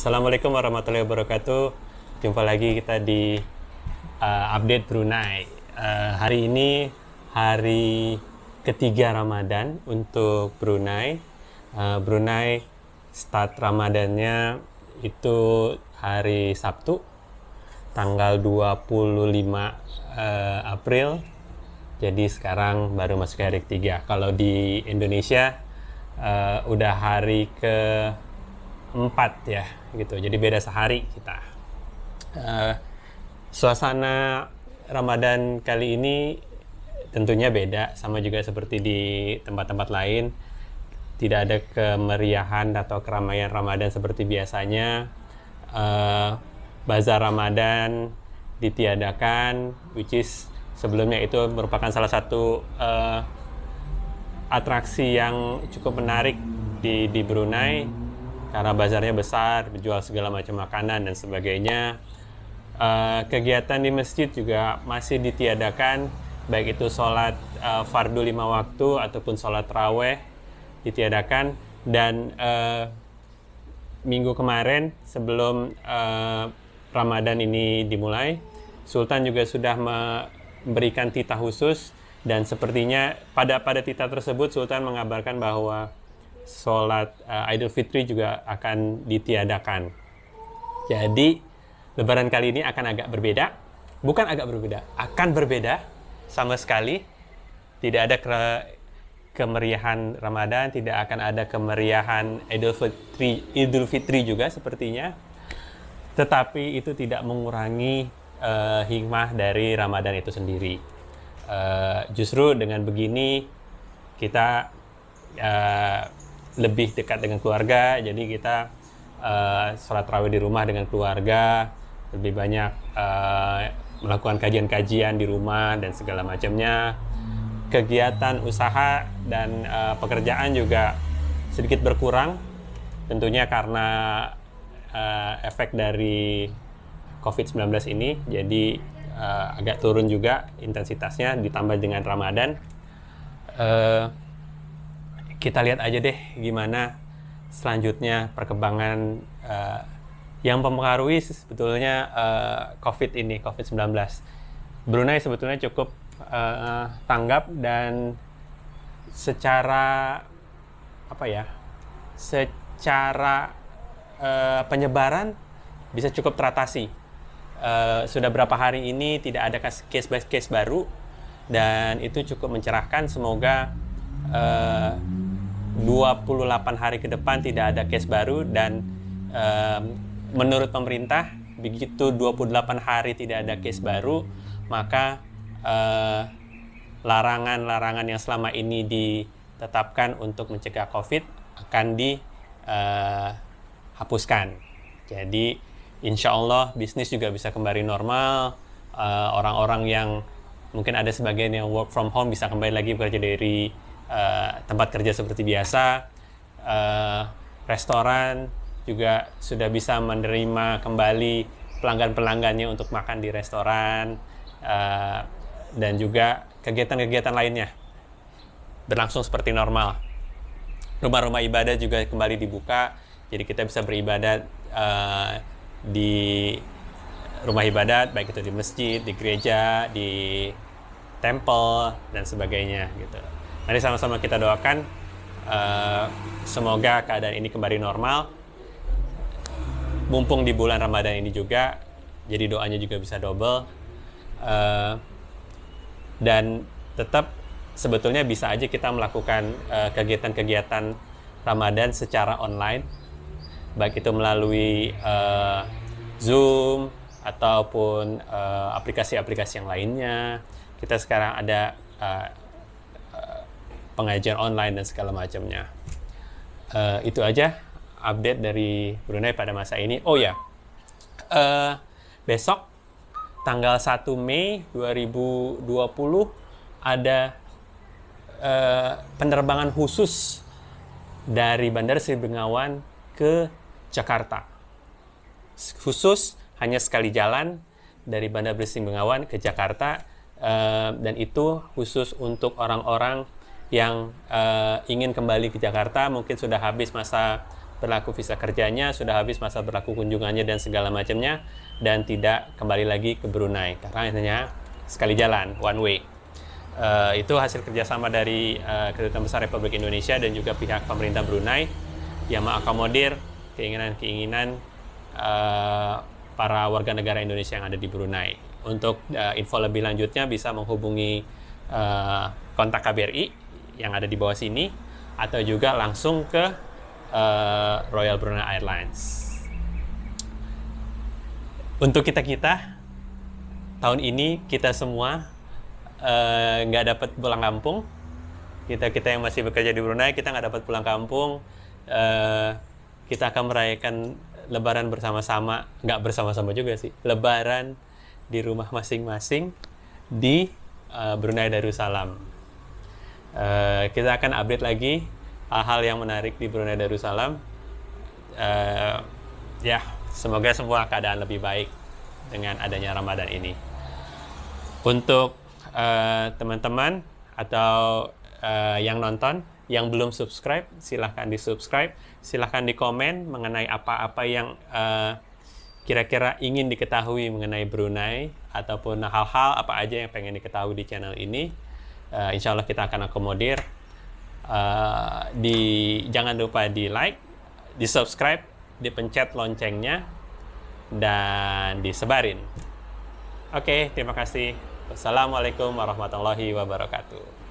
Assalamualaikum warahmatullahi wabarakatuh. Jumpa lagi kita di uh, update Brunei. Uh, hari ini hari ketiga Ramadan untuk Brunei. Uh, Brunei start Ramadannya itu hari Sabtu tanggal 25 uh, April. Jadi sekarang baru masuk hari ketiga. Kalau di Indonesia uh, udah hari ke empat ya gitu jadi beda sehari kita uh, suasana Ramadan kali ini tentunya beda sama juga seperti di tempat-tempat lain tidak ada kemeriahan atau keramaian Ramadan seperti biasanya uh, bazar Ramadan ditiadakan which is sebelumnya itu merupakan salah satu uh, atraksi yang cukup menarik di di Brunei karena bazarnya besar, menjual segala macam makanan dan sebagainya. Uh, kegiatan di masjid juga masih ditiadakan, baik itu sholat uh, fardu lima waktu ataupun sholat raweh ditiadakan. Dan uh, minggu kemarin sebelum uh, Ramadan ini dimulai, Sultan juga sudah memberikan titah khusus dan sepertinya pada pada titah tersebut Sultan mengabarkan bahwa sholat uh, Idul Fitri juga akan ditiadakan. Jadi Lebaran kali ini akan agak berbeda, bukan agak berbeda, akan berbeda sama sekali. Tidak ada ke kemeriahan Ramadan, tidak akan ada kemeriahan Idul Fitri, Idul Fitri juga sepertinya. Tetapi itu tidak mengurangi uh, hikmah dari Ramadan itu sendiri. Uh, justru dengan begini kita uh, lebih dekat dengan keluarga jadi kita uh, sholat raweh di rumah dengan keluarga lebih banyak uh, melakukan kajian-kajian di rumah dan segala macamnya kegiatan usaha dan uh, pekerjaan juga sedikit berkurang tentunya karena uh, efek dari COVID-19 ini jadi uh, agak turun juga intensitasnya ditambah dengan Ramadan uh, kita lihat aja deh gimana selanjutnya perkembangan uh, yang mempengaruhi sebetulnya uh, COVID ini, COVID-19. Brunei sebetulnya cukup uh, tanggap dan secara apa ya, secara uh, penyebaran bisa cukup teratasi. Uh, sudah berapa hari ini tidak ada case by case baru dan itu cukup mencerahkan. Semoga uh, 28 hari ke depan tidak ada case baru dan e, menurut pemerintah begitu 28 hari tidak ada case baru maka eh, larangan-larangan e, yang selama ini ditetapkan untuk mencegah COVID akan dihapuskan. Eh, e, Jadi insya Allah bisnis juga bisa kembali normal. Eh, orang-orang e, yang mungkin ada sebagian yang work from home bisa kembali lagi bekerja dari Eh, tempat kerja seperti biasa, uh, restoran juga sudah bisa menerima kembali pelanggan-pelanggannya untuk makan di restoran, uh, dan juga kegiatan-kegiatan lainnya berlangsung seperti normal. Rumah-rumah ibadah juga kembali dibuka, jadi kita bisa beribadat uh, di rumah ibadat, baik itu di masjid, di gereja, di temple, dan sebagainya gitu. Mari sama-sama kita doakan uh, semoga keadaan ini kembali normal. Mumpung di bulan Ramadan ini juga, jadi doanya juga bisa double. Uh, dan tetap sebetulnya bisa aja kita melakukan eh, kegiatan-kegiatan uh, Ramadan secara online, baik itu melalui uh, Zoom ataupun aplikasi-aplikasi uh, yang lainnya. Kita sekarang ada pengajian online dan segala macamnya. Uh, itu aja update dari Brunei pada masa ini. Oh ya, yeah. uh, besok tanggal 1 Mei 2020 ada uh, penerbangan khusus dari Bandara Sri Bengawan ke Jakarta. Khusus hanya sekali jalan dari Bandar Sri Bengawan ke Jakarta uh, dan itu khusus untuk orang-orang yang uh, ingin kembali ke Jakarta mungkin sudah habis masa berlaku visa kerjanya, sudah habis masa berlaku kunjungannya dan segala macamnya dan tidak kembali lagi ke Brunei karena hanya sekali jalan one way. Uh, itu hasil kerjasama dari uh, Kedutaan Besar Republik Indonesia dan juga pihak pemerintah Brunei yang mengakomodir keinginan-keinginan uh, para warga negara Indonesia yang ada di Brunei. Untuk uh, info lebih lanjutnya bisa menghubungi uh, kontak KBRI yang ada di bawah sini atau juga langsung ke uh, Royal Brunei Airlines. Untuk kita-kita tahun ini kita semua eh, nggak uh, dapat pulang kampung. Kita kita yang masih bekerja di Brunei kita nggak dapat pulang kampung. Uh, kita akan merayakan Lebaran bersama-sama, nggak bersama-sama juga sih. Lebaran di rumah masing-masing di uh, Brunei Darussalam. Uh, kita akan update lagi hal-hal yang menarik di Brunei Darussalam. Uh, ya, semoga semua keadaan lebih baik dengan adanya Ramadan ini. Untuk eh, teman-teman uh, atau uh, yang nonton, yang belum subscribe, silahkan di subscribe, silahkan di komen mengenai apa-apa yang kira kira-kira ingin diketahui mengenai Brunei ataupun hal-hal apa aja yang pengen diketahui di channel ini uh, insya Allah kita akan akomodir uh, di jangan lupa di like di subscribe dipencet loncengnya dan disebarin oke okay, terima kasih wassalamualaikum warahmatullahi wabarakatuh